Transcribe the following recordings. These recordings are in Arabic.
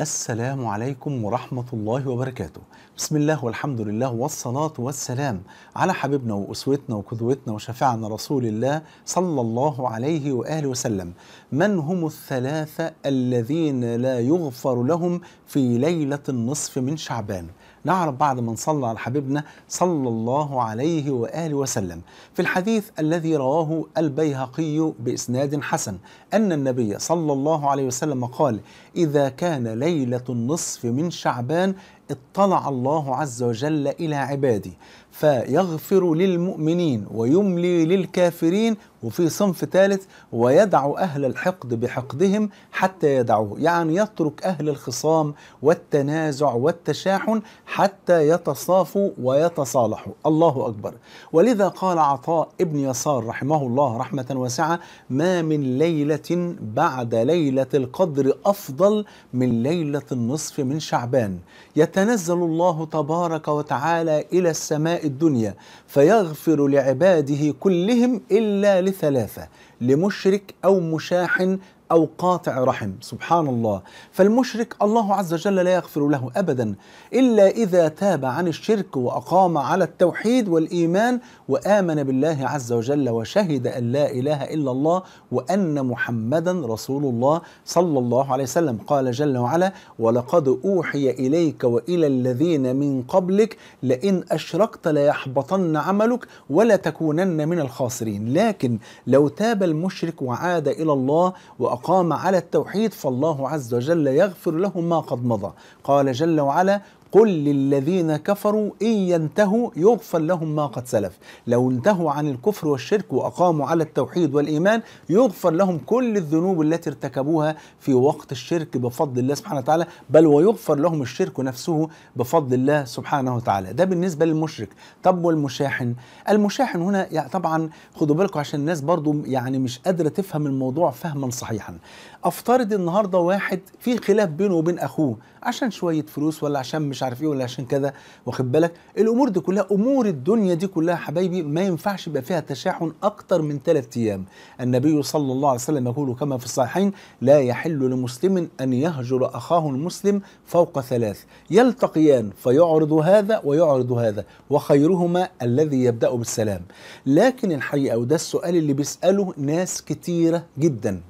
السلام عليكم ورحمة الله وبركاته بسم الله والحمد لله والصلاة والسلام على حبيبنا وأسوتنا وقدوتنا وشفعنا رسول الله صلى الله عليه وآله وسلم من هم الثلاثة الذين لا يغفر لهم في ليلة النصف من شعبان نعرف بعد من صلى على حبيبنا صلى الله عليه وآله وسلم في الحديث الذي رواه البيهقي بإسناد حسن أن النبي صلى الله عليه وسلم قال إذا كان ليلة النصف من شعبان اطلع الله عز وجل الى عباده فيغفر للمؤمنين ويملي للكافرين وفي صنف ثالث ويدع اهل الحقد بحقدهم حتى يدعوه يعني يترك اهل الخصام والتنازع والتشاحن حتى يتصافوا ويتصالحوا الله اكبر ولذا قال عطاء ابن يسار رحمه الله رحمه واسعه ما من ليله بعد ليله القدر افضل من ليله النصف من شعبان يت يتنزل الله تبارك وتعالى الى السماء الدنيا فيغفر لعباده كلهم الا لثلاثه لمشرك او مشاح أو قاطع رحم سبحان الله فالمشرك الله عز وجل لا يغفر له أبدا إلا إذا تاب عن الشرك وأقام على التوحيد والإيمان وآمن بالله عز وجل وشهد أن لا إله إلا الله وأن محمدا رسول الله صلى الله عليه وسلم قال جل وعلا ولقد أوحي إليك وإلى الذين من قبلك لئن أشركت ليحبطن عملك ولا تكونن من الخاسرين لكن لو تاب المشرك وعاد إلى الله وأقام أقام على التوحيد فالله عز وجل يغفر له ما قد مضى قال جل وعلا قل للذين كفروا إن ينتهوا يغفر لهم ما قد سلف لو انتهوا عن الكفر والشرك وأقاموا على التوحيد والإيمان يغفر لهم كل الذنوب التي ارتكبوها في وقت الشرك بفضل الله سبحانه وتعالى بل ويغفر لهم الشرك نفسه بفضل الله سبحانه وتعالى ده بالنسبة للمشرك طب والمشاحن المشاحن هنا يعني طبعا خدوا بالكم عشان الناس برضو يعني مش قادرة تفهم الموضوع فهما صحيحا أفترض النهاردة واحد في خلاف بينه وبين أخوه عشان شوية فلوس ولا عشان مش عارف ايه ولا عشان كذا واخد بالك الامور دي كلها امور الدنيا دي كلها حبايبي ما ينفعش يبقى فيها تشاحن اكتر من ثلاث ايام النبي صلى الله عليه وسلم يقول كما في الصحيحين لا يحل لمسلم ان يهجر اخاه المسلم فوق ثلاث يلتقيان فيعرض هذا ويعرض هذا وخيرهما الذي يبدا بالسلام لكن الحقيقه وده السؤال اللي بيساله ناس كتيره جدا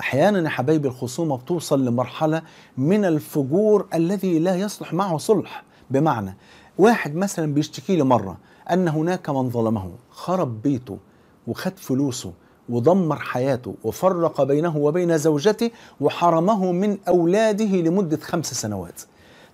احيانا يا حبايبي الخصومه بتوصل لمرحله من الفجور الذي لا يصلح معه صلح بمعنى واحد مثلا بيشتكي لي مره ان هناك من ظلمه خرب بيته وخد فلوسه ودمر حياته وفرق بينه وبين زوجته وحرمه من اولاده لمده خمس سنوات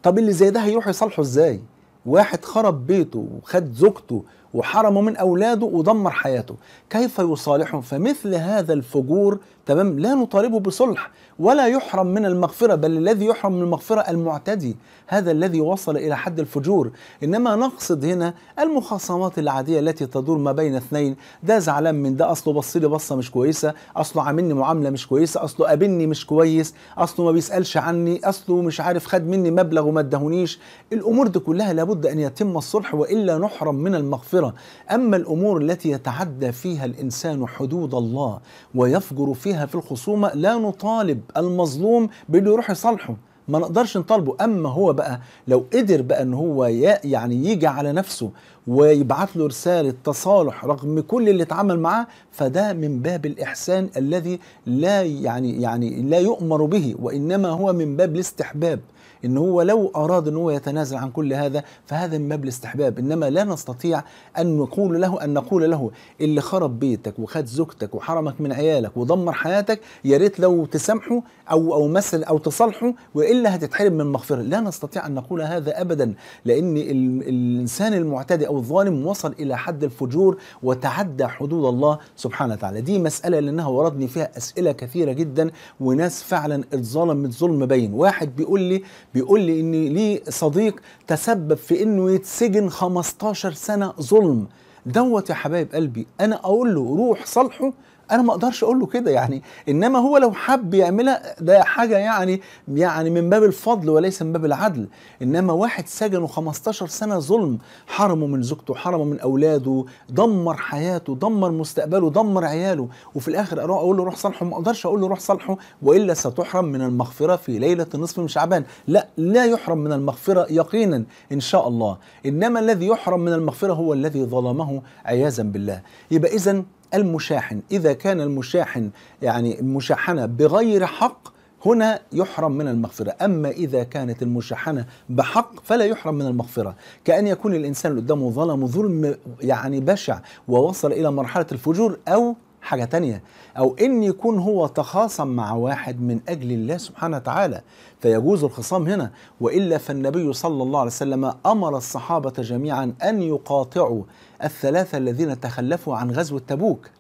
طب اللي زي ده هيروح يصالحه ازاي واحد خرب بيته وخد زوجته وحرمه من اولاده ودمر حياته كيف يصالحهم فمثل هذا الفجور تمام لا نطالبه بصلح ولا يحرم من المغفره بل الذي يحرم من المغفره المعتدي هذا الذي وصل الى حد الفجور انما نقصد هنا المخاصمات العاديه التي تدور ما بين اثنين ده زعلان من ده اصله بص لي بصه مش كويسه اصله عاملني معامله مش كويسه اصله قابلني مش كويس اصله ما بيسالش عني اصله مش عارف خد مني مبلغ وما ادهونيش الامور دي كلها لابد ان يتم الصلح والا نحرم من المغفره أما الأمور التي يتعدى فيها الإنسان حدود الله ويفجر فيها في الخصومة لا نطالب المظلوم بأنه يروح يصالحه ما نقدرش نطالبه اما هو بقى لو قدر بقى ان هو يعني يجي على نفسه ويبعث له رساله تصالح رغم كل اللي اتعامل معاه فده من باب الاحسان الذي لا يعني يعني لا يؤمر به وانما هو من باب الاستحباب ان هو لو اراد ان هو يتنازل عن كل هذا فهذا من باب الاستحباب انما لا نستطيع ان نقول له ان نقول له اللي خرب بيتك وخد زوجتك وحرمك من عيالك ودمر حياتك يا ريت لو تسامحه او او مثل او تصالحه والا هتتحرم من مغفره لا نستطيع ان نقول هذا ابدا لان الانسان المعتدي او الظالم وصل الى حد الفجور وتعدى حدود الله سبحانه وتعالى دي مساله لانها وردني فيها اسئله كثيره جدا وناس فعلا اتظلمت ظلم بين واحد بيقول لي بيقول لي ان ليه صديق تسبب في انه يتسجن 15 سنه ظلم دوت يا حبايب قلبي انا اقول له روح صالحه انا ما اقدرش اقول له كده يعني انما هو لو حب يعملها ده حاجه يعني يعني من باب الفضل وليس من باب العدل انما واحد سجنه 15 سنه ظلم حرمه من زوجته حرمه من اولاده دمر حياته دمر مستقبله دمر عياله وفي الاخر اروح اقول له روح صالحه ما اقدرش اقول له روح صالحه والا ستحرم من المغفره في ليله النصف من شعبان لا لا يحرم من المغفره يقينا ان شاء الله انما الذي يحرم من المغفره هو الذي ظلمه عياذا بالله يبقى اذا المشاحن إذا كان المشاحن يعني مشاحنة بغير حق هنا يحرم من المغفرة أما إذا كانت المشاحنة بحق فلا يحرم من المغفرة كأن يكون الإنسان اللي قدامه ظلم ظلم يعني بشع ووصل إلى مرحلة الفجور أو حاجة تانية أو إن يكون هو تخاصم مع واحد من أجل الله سبحانه وتعالى فيجوز الخصام هنا وإلا فالنبي صلى الله عليه وسلم أمر الصحابة جميعا أن يقاطعوا الثلاثة الذين تخلفوا عن غزو التبوك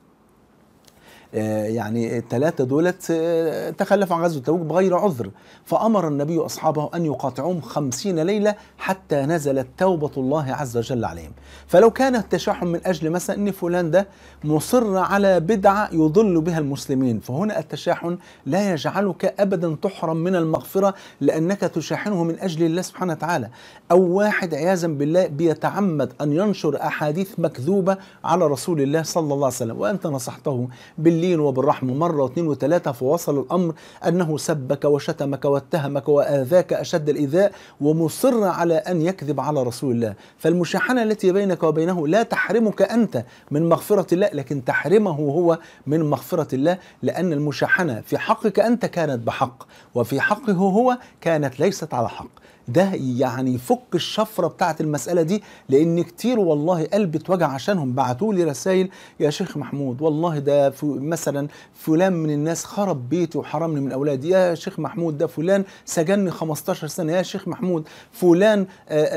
آه، يعني الثلاثة دولت آه، تخلف عن غزوة تبوك بغير عذر فأمر النبي أصحابه أن يقاطعوهم خمسين ليلة حتى نزلت توبة الله عز وجل عليهم فلو كان التشاحن من أجل مثلا أن فلان ده مصر على بدعة يضل بها المسلمين فهنا التشاحن لا يجعلك أبدا تحرم من المغفرة لأنك تشاحنه من أجل الله سبحانه وتعالى أو واحد عياذا بالله بيتعمد أن ينشر أحاديث مكذوبة على رسول الله صلى الله عليه وسلم وأنت نصحته باللي باللين وبالرحم مرة واثنين وثلاثة فوصل الأمر أنه سبك وشتمك واتهمك وآذاك أشد الإيذاء ومصر على أن يكذب على رسول الله فالمشاحنة التي بينك وبينه لا تحرمك أنت من مغفرة الله لكن تحرمه هو من مغفرة الله لأن المشاحنة في حقك أنت كانت بحق وفي حقه هو كانت ليست على حق ده يعني يفك الشفرة بتاعة المسألة دي لأن كتير والله قلب اتوجع عشانهم بعتوا لي رسائل يا شيخ محمود والله ده مثلا فلان من الناس خرب بيتي وحرمني من أولادي يا شيخ محمود ده فلان سجني 15 سنة يا شيخ محمود فلان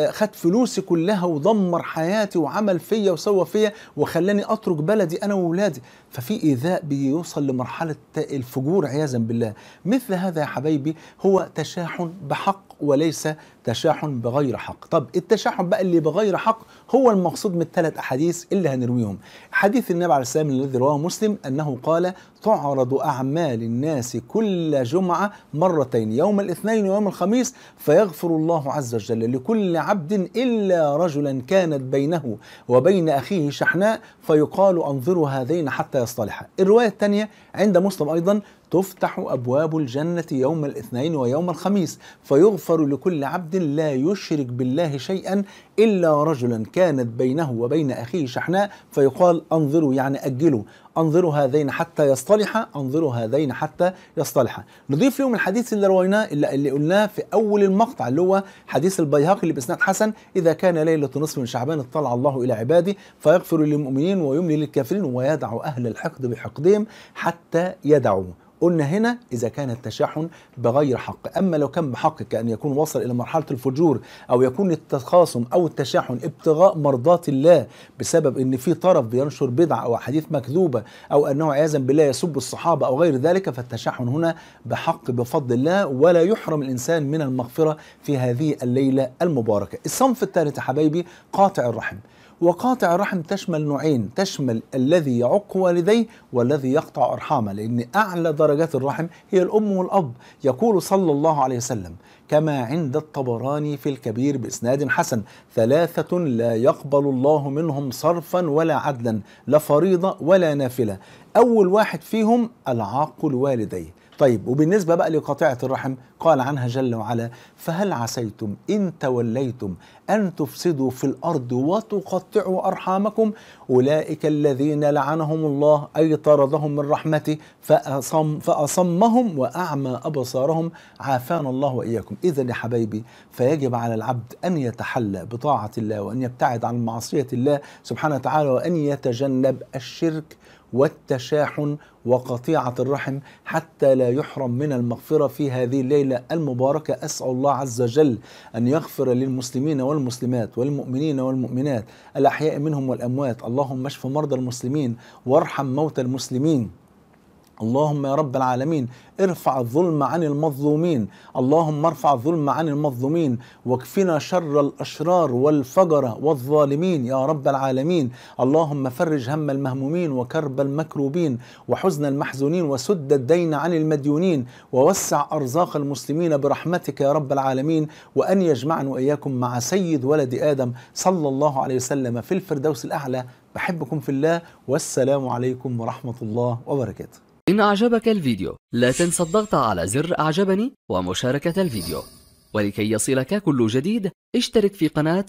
خد فلوسي كلها ودمر حياتي وعمل فيا وسوى فيا وخلاني أترك بلدي أنا وولادي ففي إيذاء بيوصل لمرحلة الفجور عياذا بالله مثل هذا يا حبايبي هو تشاحن بحق وليس تشاحن بغير حق طب التشاحن بقى اللي بغير حق هو المقصود من الثلاث أحاديث اللي هنرويهم حديث النبي عليه السلام الذي رواه مسلم أنه قال تعرض أعمال الناس كل جمعة مرتين يوم الاثنين ويوم الخميس فيغفر الله عز وجل لكل عبد إلا رجلا كانت بينه وبين أخيه شحناء فيقال أنظروا هذين حتى يصطلحا الرواية الثانية عند مسلم أيضا تفتح أبواب الجنة يوم الاثنين ويوم الخميس فيغفر لكل عبد لا يشرك بالله شيئا إلا رجلا كانت بينه وبين أخيه شحناء فيقال أنظروا يعني أجلوا انظروا هذين حتى يصطلحا انظروا هذين حتى يصطلحا نضيف لهم الحديث اللي رويناه اللي, اللي قلناه في اول المقطع اللي هو حديث البيهقي اللي باسناد حسن اذا كان ليله نصف من شعبان اطلع الله الى عباده فيغفر للمؤمنين ويملي للكافرين ويدع اهل الحقد بحقدهم حتى يدعوا قلنا هنا إذا كان التشاحن بغير حق أما لو كان بحق كأن يكون وصل إلى مرحلة الفجور أو يكون التخاصم أو التشاحن ابتغاء مرضات الله بسبب أن في طرف بينشر بدعة أو أحاديث مكذوبة أو أنه عياذا بالله يسب الصحابة أو غير ذلك فالتشحن هنا بحق بفضل الله ولا يحرم الإنسان من المغفرة في هذه الليلة المباركة الصنف الثالث حبايبي قاطع الرحم وقاطع الرحم تشمل نوعين تشمل الذي يعق والديه والذي يقطع أرحامه لأن أعلى درجات الرحم هي الأم والأب يقول صلى الله عليه وسلم كما عند الطبراني في الكبير بإسناد حسن ثلاثة لا يقبل الله منهم صرفا ولا عدلا لا فريضة ولا نافلة أول واحد فيهم العاق لوالديه طيب وبالنسبة بقى لقطيعة الرحم قال عنها جل وعلا فهل عسيتم إن توليتم أن تفسدوا في الأرض وتقطعوا أرحامكم أولئك الذين لعنهم الله أي طردهم من رحمته فأصم فأصمهم وأعمى أبصارهم عافانا الله وإياكم إذا يا حبايبي فيجب على العبد أن يتحلى بطاعة الله وأن يبتعد عن معصية الله سبحانه وتعالى وأن يتجنب الشرك والتشاحن وقطيعة الرحم حتى لا يحرم من المغفرة في هذه الليلة المباركة أسأل الله عز وجل أن يغفر للمسلمين والمسلمات والمؤمنين والمؤمنات الأحياء منهم والأموات اللهم اشف مرضى المسلمين وارحم موتى المسلمين اللهم يا رب العالمين ارفع الظلم عن المظلومين اللهم ارفع الظلم عن المظلومين واكفنا شر الاشرار والفجره والظالمين يا رب العالمين اللهم فرج هم المهمومين وكرب المكروبين وحزن المحزونين وسد الدين عن المديونين ووسع ارزاق المسلمين برحمتك يا رب العالمين وان يجمعنا واياكم مع سيد ولد ادم صلى الله عليه وسلم في الفردوس الاعلى بحبكم في الله والسلام عليكم ورحمه الله وبركاته إن أعجبك الفيديو لا تنسى الضغط على زر أعجبني ومشاركة الفيديو ولكي يصلك كل جديد اشترك في قناة